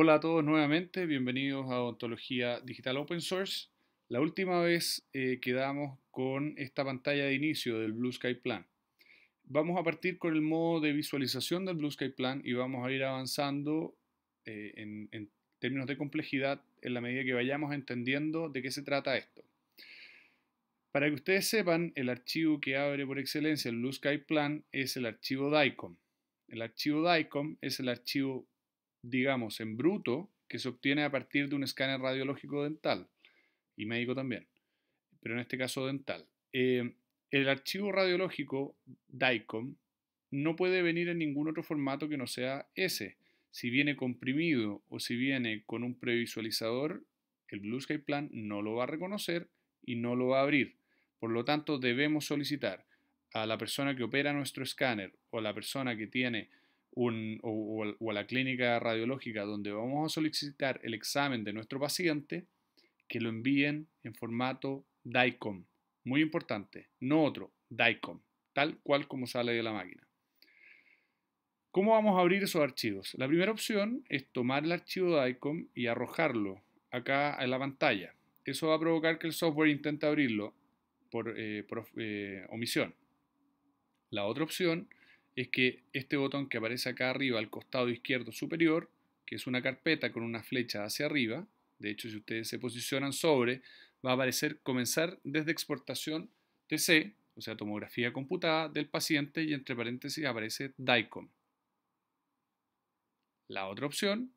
Hola a todos nuevamente, bienvenidos a Ontología Digital Open Source. La última vez eh, quedamos con esta pantalla de inicio del Blue Sky Plan. Vamos a partir con el modo de visualización del Blue Sky Plan y vamos a ir avanzando eh, en, en términos de complejidad en la medida que vayamos entendiendo de qué se trata esto. Para que ustedes sepan, el archivo que abre por excelencia el Blue Sky Plan es el archivo DICOM. El archivo DICOM es el archivo digamos, en bruto que se obtiene a partir de un escáner radiológico dental y médico también, pero en este caso dental. Eh, el archivo radiológico DICOM no puede venir en ningún otro formato que no sea ese. Si viene comprimido o si viene con un previsualizador, el Blue Sky Plan no lo va a reconocer y no lo va a abrir. Por lo tanto, debemos solicitar a la persona que opera nuestro escáner o a la persona que tiene o, a la clínica radiológica donde vamos a solicitar el examen de nuestro paciente, que lo envíen en formato DICOM. Muy importante, no otro, DICOM, tal cual como sale de la máquina. ¿Cómo vamos a abrir esos archivos? La primera opción es tomar el archivo DICOM y arrojarlo acá en la pantalla. Eso va a provocar que el software intente abrirlo por, eh, eh, omisión. La otra opción es que este botón que aparece acá arriba al costado izquierdo superior, que es una carpeta con una flecha hacia arriba, de hecho si ustedes se posicionan sobre, va a aparecer comenzar desde exportación TC, o sea tomografía computada del paciente y entre paréntesis aparece DICOM. La otra opción,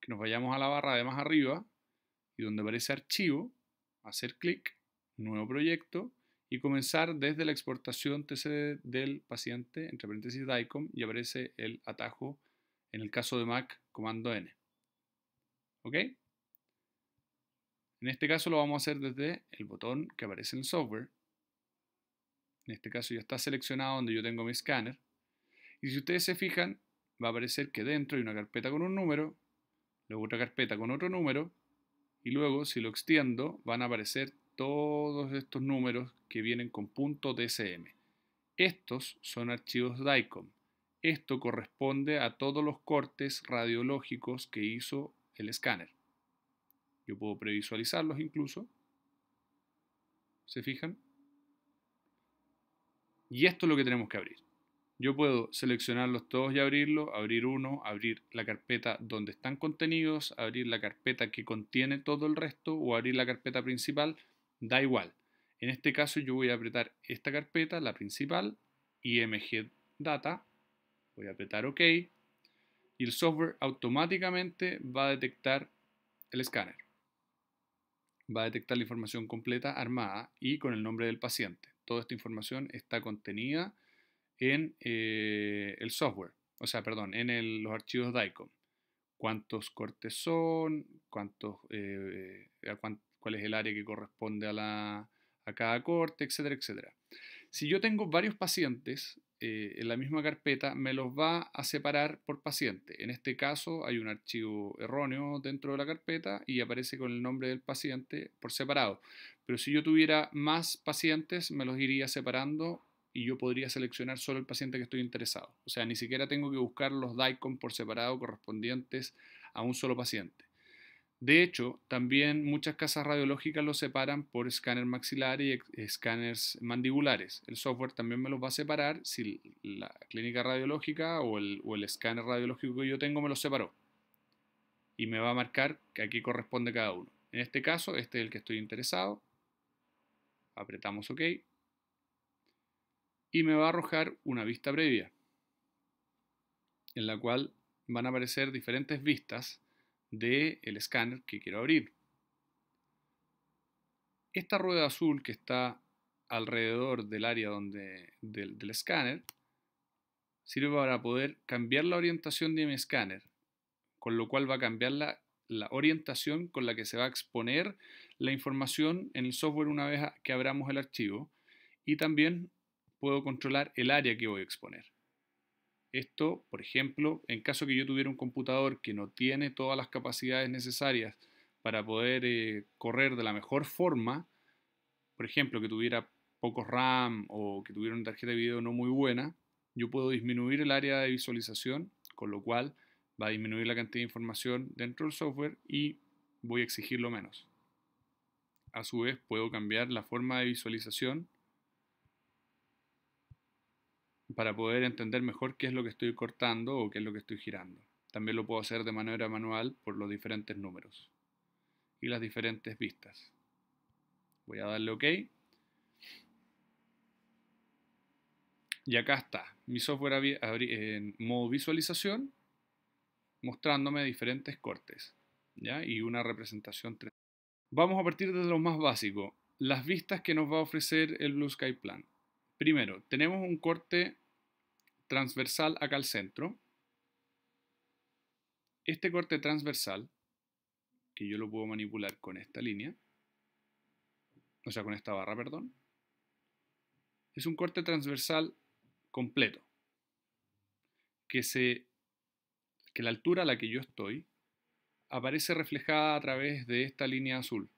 que nos vayamos a la barra de más arriba y donde aparece archivo, hacer clic, nuevo proyecto, y comenzar desde la exportación TCD del paciente, entre paréntesis DICOM, y aparece el atajo, en el caso de Mac, comando N. ¿Ok? En este caso lo vamos a hacer desde el botón que aparece en el software. En este caso ya está seleccionado donde yo tengo mi escáner. Y si ustedes se fijan, va a aparecer que dentro hay una carpeta con un número, luego otra carpeta con otro número, y luego si lo extiendo van a aparecer todos estos números que vienen con punto .dsm. Estos son archivos DICOM. Esto corresponde a todos los cortes radiológicos que hizo el escáner. Yo puedo previsualizarlos incluso. ¿Se fijan? Y esto es lo que tenemos que abrir. Yo puedo seleccionarlos todos y abrirlo, abrir uno, abrir la carpeta donde están contenidos, abrir la carpeta que contiene todo el resto o abrir la carpeta principal da igual. En este caso yo voy a apretar esta carpeta, la principal, img data, voy a apretar OK, y el software automáticamente va a detectar el escáner. Va a detectar la información completa armada y con el nombre del paciente. Toda esta información está contenida en eh, el software, o sea, perdón, en los archivos DICOM. Cuántos cortes son, cuántos, eh, eh, cuál es el área que corresponde a, cada corte, etcétera, etcétera. Si yo tengo varios pacientes eh, en la misma carpeta, me los va a separar por paciente. En este caso hay un archivo erróneo dentro de la carpeta y aparece con el nombre del paciente por separado. Pero si yo tuviera más pacientes, me los iría separando y yo podría seleccionar solo el paciente que estoy interesado. O sea, ni siquiera tengo que buscar los DICOM por separado correspondientes a un solo paciente. De hecho, también muchas casas radiológicas lo separan por escáner maxilar y escáneres mandibulares. El software también me los va a separar si la clínica radiológica o el, o el escáner radiológico que yo tengo me los separó. Y me va a marcar que aquí corresponde cada uno. En este caso, este es el que estoy interesado. Apretamos OK. Y me va a arrojar una vista previa, en la cual van a aparecer diferentes vistas del escáner que quiero abrir. Esta rueda azul que está alrededor del área donde, del, escáner sirve para poder cambiar la orientación de mi escáner, con lo cual va a cambiar la orientación con la que se va a exponer la información en el software una vez que abramos el archivo y también puedo controlar el área que voy a exponer. Esto, por ejemplo, en caso que yo tuviera un computador que no tiene todas las capacidades necesarias para poder eh, correr de la mejor forma, por ejemplo, que tuviera poco RAM o que tuviera una tarjeta de video no muy buena, yo puedo disminuir el área de visualización, con lo cual va a disminuir la cantidad de información dentro del software y voy a exigirlo menos. A su vez, puedo cambiar la forma de visualización para poder entender mejor qué es lo que estoy cortando o qué es lo que estoy girando. También lo puedo hacer de manera manual por los diferentes números y las diferentes vistas. Voy a darle OK. Y acá está, mi software en modo visualización, mostrándome diferentes cortes ¿ya? y una representación Vamos a partir de lo más básico, las vistas que nos va a ofrecer el Blue Sky Plan. Primero, tenemos un corte transversal acá al centro. Este corte transversal, que yo lo puedo manipular con esta línea, o sea, con esta barra, perdón, es un corte transversal completo, que, se, que la altura a la que yo estoy aparece reflejada a través de esta línea azul.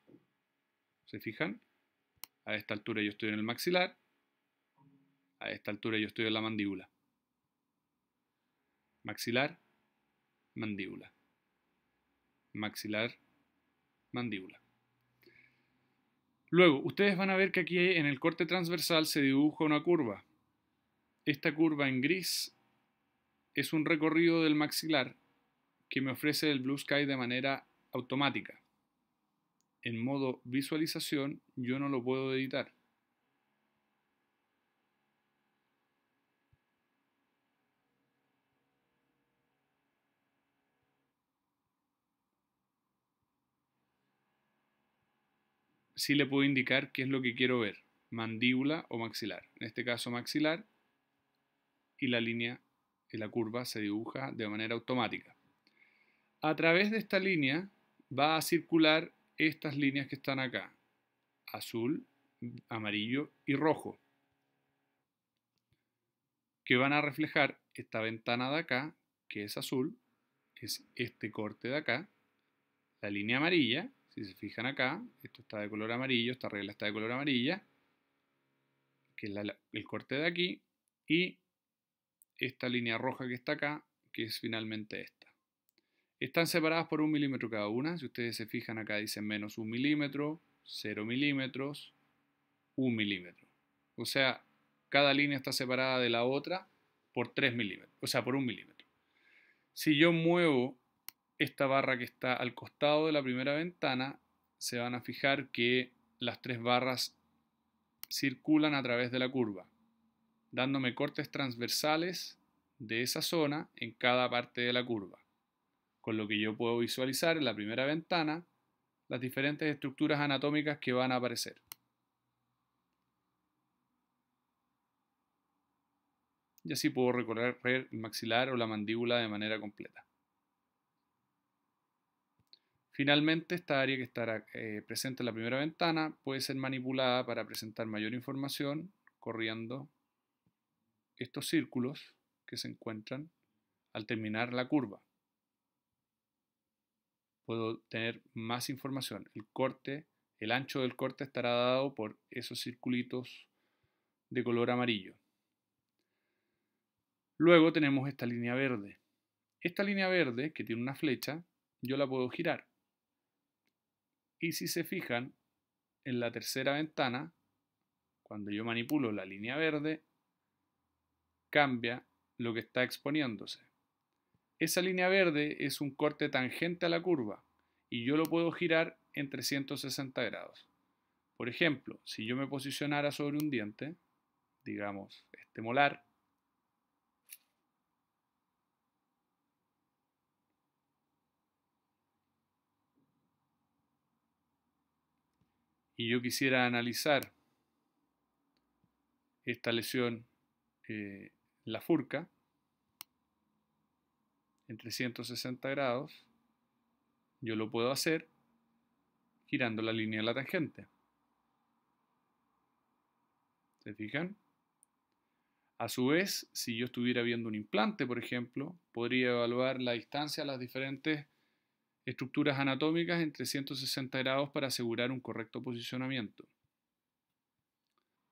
¿Se fijan? A esta altura yo estoy en el maxilar, a esta altura yo estoy en la mandíbula. Maxilar, mandíbula. Maxilar, mandíbula. Luego, ustedes van a ver que aquí en el corte transversal se dibuja una curva. Esta curva en gris es un recorrido del maxilar que me ofrece el Blue Sky de manera automática. En modo visualización yo no lo puedo editar. sí le puedo indicar qué es lo que quiero ver, mandíbula o maxilar. En este caso maxilar y la línea la curva se dibuja de manera automática. A través de esta línea va a circular estas líneas que están acá, azul, amarillo y rojo, que van a reflejar esta ventana de acá, que es azul, es este corte de acá, la línea amarilla si se fijan acá, esto está de color amarillo, esta regla está de color amarilla, que es el corte de aquí, y esta línea roja que está acá, que es finalmente esta. Están separadas por un milímetro cada una. Si ustedes se fijan acá, dicen menos un milímetro, 0 milímetros, un milímetro. O sea, cada línea está separada de la otra por 3 milímetros, o sea, por un milímetro. Si yo muevo esta barra que está al costado de la primera ventana, se van a fijar que las tres barras circulan a través de la curva, dándome cortes transversales de esa zona en cada parte de la curva, con lo que yo puedo visualizar en la primera ventana las diferentes estructuras anatómicas que van a aparecer. Y así puedo recorrer el maxilar o la mandíbula de manera completa. Finalmente, esta área que estará eh, presente en la primera ventana puede ser manipulada para presentar mayor información corriendo estos círculos que se encuentran al terminar la curva. Puedo tener más información. El corte, el ancho del corte estará dado por esos circulitos de color amarillo. Luego tenemos esta línea verde. Esta línea verde, que tiene una flecha, yo la puedo girar y si se fijan, en la tercera ventana, cuando yo manipulo la línea verde, cambia lo que está exponiéndose. Esa línea verde es un corte tangente a la curva y yo lo puedo girar en 360 grados. Por ejemplo, si yo me posicionara sobre un diente, digamos este molar, y yo quisiera analizar esta lesión, eh, la furca, en 360 grados, yo lo puedo hacer girando la línea de la tangente. ¿Se fijan? A su vez, si yo estuviera viendo un implante, por ejemplo, podría evaluar la distancia a las diferentes estructuras anatómicas en 360 grados para asegurar un correcto posicionamiento.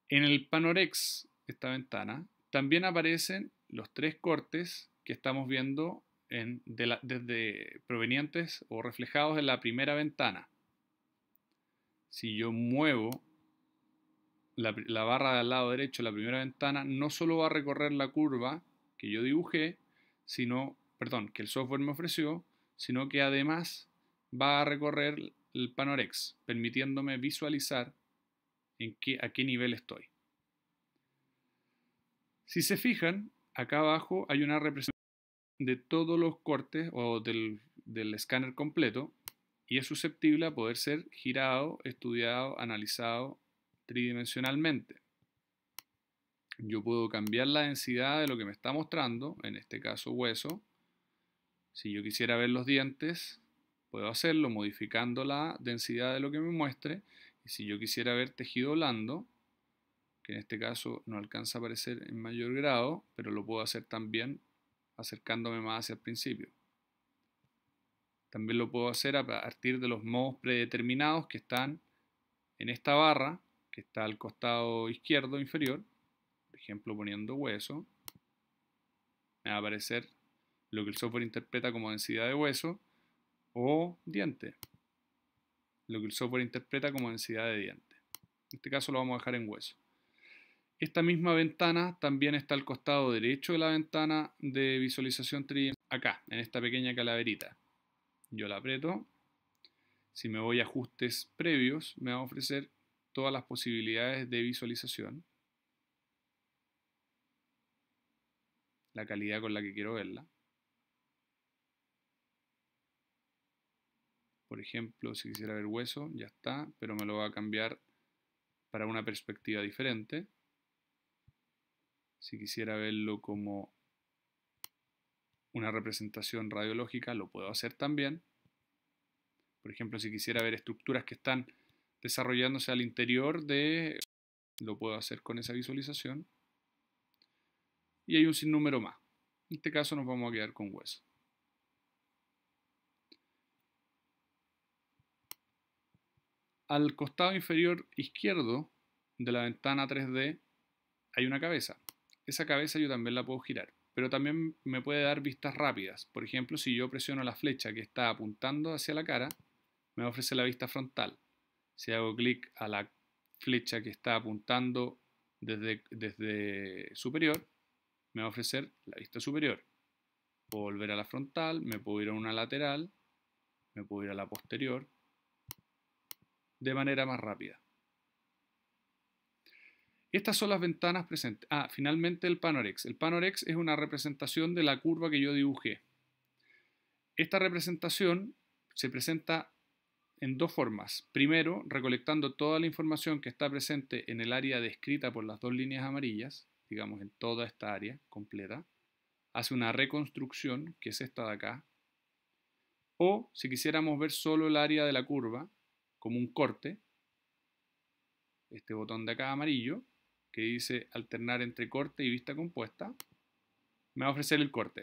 En el panorex, esta ventana, también aparecen los tres cortes que estamos viendo desde provenientes o reflejados en la primera ventana. Si yo muevo la, barra del lado derecho, de la primera ventana, no solo va a recorrer la curva que yo dibujé, sino, perdón, que el software me ofreció, sino que además va a recorrer el panorex, permitiéndome visualizar en qué, a qué nivel estoy. Si se fijan, acá abajo hay una representación de todos los cortes o del, del escáner completo y es susceptible a poder ser girado, estudiado, analizado tridimensionalmente. Yo puedo cambiar la densidad de lo que me está mostrando, en este caso hueso, si yo quisiera ver los dientes, puedo hacerlo modificando la densidad de lo que me muestre. Y si yo quisiera ver tejido blando, que en este caso no alcanza a aparecer en mayor grado, pero lo puedo hacer también acercándome más hacia el principio. También lo puedo hacer a partir de los modos predeterminados que están en esta barra, que está al costado izquierdo inferior, por ejemplo poniendo hueso, me va a aparecer lo que el software interpreta como densidad de hueso, o diente, lo que el software interpreta como densidad de diente. En este caso lo vamos a dejar en hueso. Esta misma ventana también está al costado derecho de la ventana de visualización trim. acá, en esta pequeña calaverita. Yo la aprieto. Si me voy a ajustes previos, me va a ofrecer todas las posibilidades de visualización. La calidad con la que quiero verla. Por ejemplo, si quisiera ver hueso, ya está, pero me lo va a cambiar para una perspectiva diferente. Si quisiera verlo como una representación radiológica, lo puedo hacer también. Por ejemplo, si quisiera ver estructuras que están desarrollándose al interior de... Lo puedo hacer con esa visualización. Y hay un sinnúmero más. En este caso nos vamos a quedar con hueso. al costado inferior izquierdo de la ventana 3D hay una cabeza. Esa cabeza yo también la puedo girar, pero también me puede dar vistas rápidas. Por ejemplo, si yo presiono la flecha que está apuntando hacia la cara, me ofrece la vista frontal. Si hago clic a la flecha que está apuntando desde, desde superior, me va a ofrecer la vista superior. volver a la frontal, me puedo ir a una lateral, me puedo ir a la posterior, de manera más rápida. Estas son las ventanas presentes. Ah, finalmente el panorex. El panorex es una representación de la curva que yo dibujé. Esta representación se presenta en dos formas. Primero, recolectando toda la información que está presente en el área descrita por las dos líneas amarillas, digamos en toda esta área completa, hace una reconstrucción, que es esta de acá, o si quisiéramos ver solo el área de la curva, como un corte, este botón de acá amarillo, que dice alternar entre corte y vista compuesta, me va a ofrecer el corte.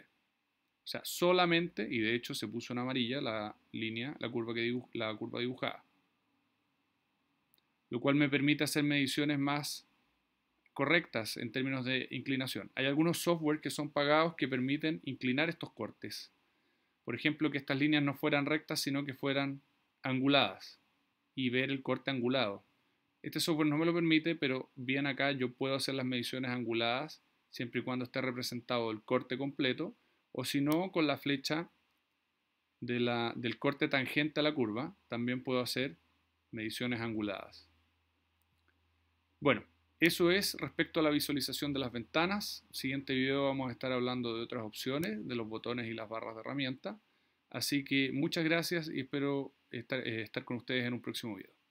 O sea, solamente, y de hecho se puso en amarilla la línea, la curva, que la curva dibujada. Lo cual me permite hacer mediciones más correctas en términos de inclinación. Hay algunos software que son pagados que permiten inclinar estos cortes. Por ejemplo, que estas líneas no fueran rectas, sino que fueran anguladas y ver el corte angulado. Este software no me lo permite, pero bien acá yo puedo hacer las mediciones anguladas siempre y cuando esté representado el corte completo o si no con la flecha de la, del corte tangente a la curva también puedo hacer mediciones anguladas. Bueno, eso es respecto a la visualización de las ventanas. Siguiente video vamos a estar hablando de otras opciones, de los botones y las barras de herramienta. Así que muchas gracias y espero estar, eh, estar con ustedes en un próximo video.